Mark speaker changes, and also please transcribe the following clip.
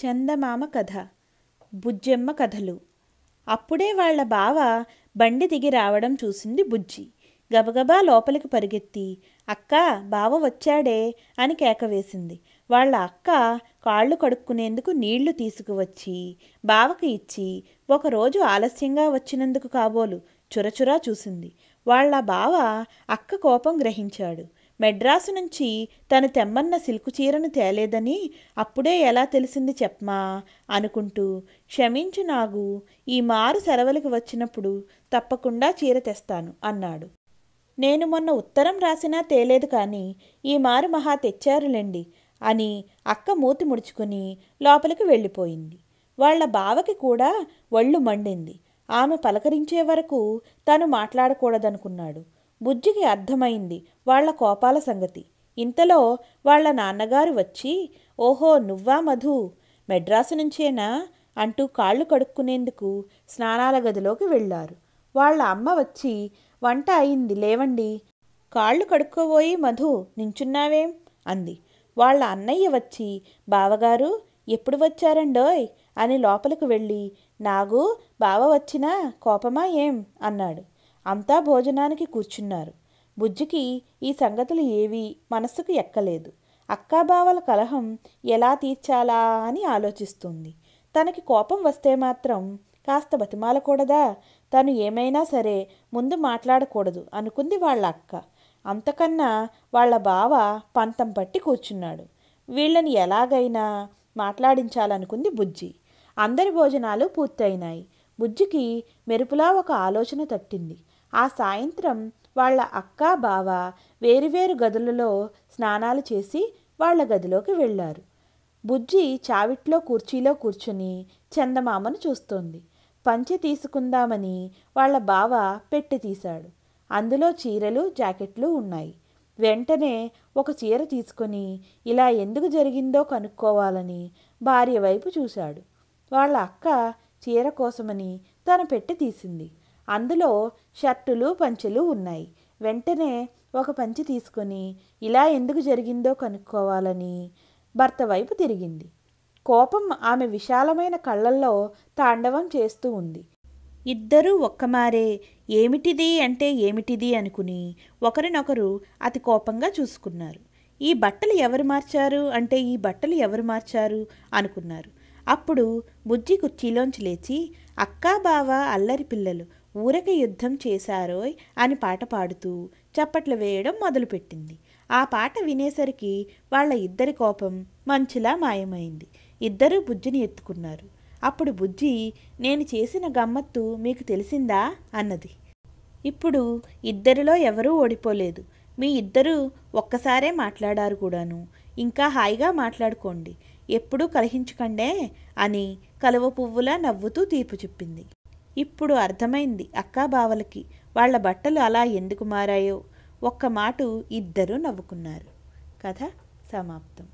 Speaker 1: చందమామ కథ బుజ్జెమ్మ కథలు అప్పుడే వాళ్ల బావ బండి దిగి రావడం చూసింది బుజ్జి గబగబా లోపలికి పరిగెత్తి అక్క బావ వచ్చాడే అని కేకవేసింది వాళ్ళ అక్క కాళ్ళు కడుక్కునేందుకు నీళ్లు తీసుకువచ్చి బావకు ఇచ్చి ఒకరోజు ఆలస్యంగా వచ్చినందుకు కాబోలు చురచురా చూసింది వాళ్ళ బావ అక్క కోపం గ్రహించాడు మెడ్రాసు నుంచి తను తెమ్మన్న సిల్కు చీరను తేలేదని అప్పుడే ఎలా తెలిసింది చెప్మా అనుకుంటూ క్షమించు నాగు ఈ మారు సెలవులకు వచ్చినప్పుడు తప్పకుండా చీర తెస్తాను అన్నాడు నేను మొన్న ఉత్తరం రాసినా తేలేదు కానీ ఈ మారు మహా తెచ్చారులేండి అని అక్క మూతి ముడుచుకుని లోపలికి వెళ్ళిపోయింది వాళ్ల బావకి కూడా ఒళ్ళు మండింది ఆమె పలకరించే వరకు తను మాట్లాడకూడదనుకున్నాడు బుజ్జికి అర్థమైంది వాళ్ల కోపాల సంగతి ఇంతలో వాళ్ల నాన్నగారు వచ్చి ఓహో నువ్వా మధు మెడ్రాసు నుంచేనా అంటూ కాళ్ళు కడుక్కునేందుకు స్నానాల గదిలోకి వెళ్ళారు వాళ్ళ అమ్మ వచ్చి వంట అయింది లేవండి కాళ్ళు కడుక్కోబోయి మధు నించున్నావేం అంది వాళ్ళ అన్నయ్య వచ్చి బావగారు ఎప్పుడు వచ్చారండోయ్ అని లోపలికి వెళ్ళి నాగు బావ వచ్చినా కోపమా ఏం అన్నాడు అంతా భోజనానికి కూర్చున్నారు బుజ్జికి ఈ సంగతులు ఏవి మనస్సుకు ఎక్కలేదు అక్కాబావల కలహం ఎలా తీర్చాలా అని ఆలోచిస్తుంది తనకి కోపం వస్తే మాత్రం కాస్త బతిమాలకూడదా తను ఏమైనా సరే ముందు మాట్లాడకూడదు అనుకుంది వాళ్ళ అక్క అంతకన్నా వాళ్ళ బావ పంతం పట్టి కూర్చున్నాడు వీళ్ళని ఎలాగైనా మాట్లాడించాలనుకుంది బుజ్జి అందరి భోజనాలు పూర్తయినాయి బుజ్జికి మెరుపులా ఒక ఆలోచన తట్టింది ఆ సాయంత్రం వాళ్ళ అక్క బావ వేరువేరు గదులలో స్నానాలు చేసి వాళ్ళ గదిలోకి వెళ్ళారు బుజ్జి చావిట్లో కుర్చీలో కూర్చుని చందమామను చూస్తోంది పంచె తీసుకుందామని వాళ్ళ బావ పెట్టి తీశాడు అందులో చీరలు జాకెట్లు ఉన్నాయి వెంటనే ఒక చీర తీసుకుని ఇలా ఎందుకు జరిగిందో కనుక్కోవాలని భార్య వైపు చూశాడు వాళ్ళ అక్క చీర కోసమని తను పెట్టి తీసింది అందులో షర్టులు పంచెలు ఉన్నాయి వెంటనే ఒక పంచి తీసుకొని ఇలా ఎందుకు జరిగిందో కనుక్కోవాలని భర్త వైపు తిరిగింది కోపం ఆమె విశాలమైన కళ్ళల్లో తాండవం చేస్తూ ఉంది ఇద్దరూ ఒక్కమారే ఏమిటిది అంటే ఏమిటిది అనుకుని ఒకరినొకరు అతి కోపంగా చూసుకున్నారు ఈ బట్టలు ఎవరు మార్చారు అంటే ఈ బట్టలు ఎవరు మార్చారు అనుకున్నారు అప్పుడు బుజ్జి కుర్చీలోంచి లేచి అక్కా బావ అల్లరి పిల్లలు ఊరక యుద్ధం చేశారోయ్ అని పాట పాడుతూ చప్పట్లు వేయడం మొదలుపెట్టింది ఆ పాట వినేసరికి వాళ్ళ ఇద్దరి కోపం మంచులా మాయమైంది ఇద్దరూ బుజ్జిని ఎత్తుకున్నారు అప్పుడు బుజ్జి నేను చేసిన గమ్మత్తు మీకు తెలిసిందా అన్నది ఇప్పుడు ఇద్దరిలో ఎవరూ ఓడిపోలేదు మీ ఇద్దరూ ఒక్కసారే మాట్లాడారు కూడాను ఇంకా హాయిగా మాట్లాడుకోండి ఎప్పుడూ కలహించకండే అని కలువ పువ్వులా నవ్వుతూ తీర్పు చెప్పింది ఇప్పుడు అర్థమైంది బావలకి వాళ్ల బట్టలు అలా ఎందుకు మారాయో ఒక్క మాట ఇద్దరూ నవ్వుకున్నారు కథ సమాప్తం